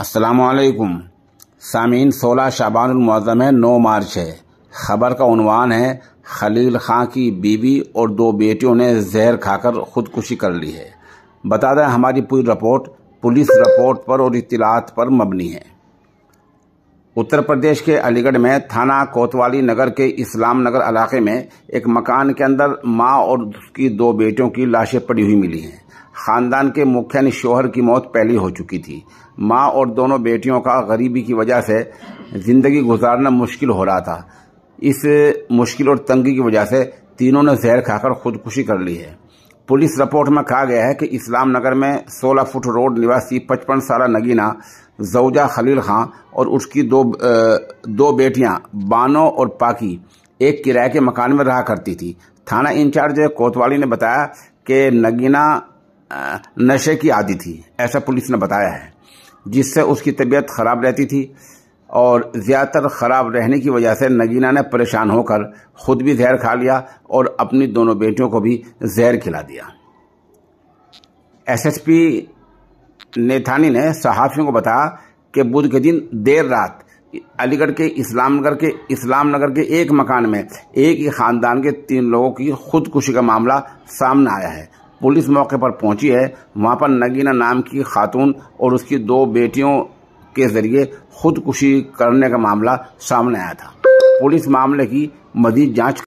असलकुम सामीन सोलह शाबानमज़म है नौ मार्च है खबर का उनवान है खलील खां की बीवी और दो बेटियों ने जहर खाकर खुदकुशी कर ली है बता दें हमारी पूरी रिपोर्ट पुलिस रिपोर्ट पर और इतलात पर मबनी है उत्तर प्रदेश के अलीगढ़ में थाना कोतवाली नगर के इस्लाम नगर इलाके में एक मकान के अंदर माँ और उसकी दो बेटियों की लाशें पड़ी हुई मिली हैं खानदान के मुखिया शोहर की मौत पहली हो चुकी थी माँ और दोनों बेटियों का गरीबी की वजह से ज़िंदगी गुजारना मुश्किल हो रहा था इस मुश्किल और तंगी की वजह से तीनों ने जहर खाकर खुदकुशी कर ली है पुलिस रिपोर्ट में कहा गया है कि इस्लाम नगर में 16 फुट रोड निवासी पचपन साल नगीना जौजा खलील खां और उसकी दो दो बेटियां बानो और पाकी एक किराए के मकान में रहा करती थी थाना इंचार्ज कोतवाली ने बताया कि नगीना नशे की आदि थी ऐसा पुलिस ने बताया है जिससे उसकी तबीयत खराब रहती थी और ज़्यादातर ख़राब रहने की वजह से नगीना ने परेशान होकर खुद भी जहर खा लिया और अपनी दोनों बेटियों को भी जहर खिला दिया एसएसपी नेथानी ने सहाफ़ियों को बताया कि बुध के दिन देर रात अलीगढ़ के इस्लामनगर के इस्लाम नगर के एक मकान में एक ही खानदान के तीन लोगों की खुदकुशी का मामला सामने आया है पुलिस मौके पर पहुंची है वहां पर नगीना नाम की खातून और उसकी दो बेटियों के जरिए खुदकुशी करने का मामला सामने आया था पुलिस मामले की मजीद जांच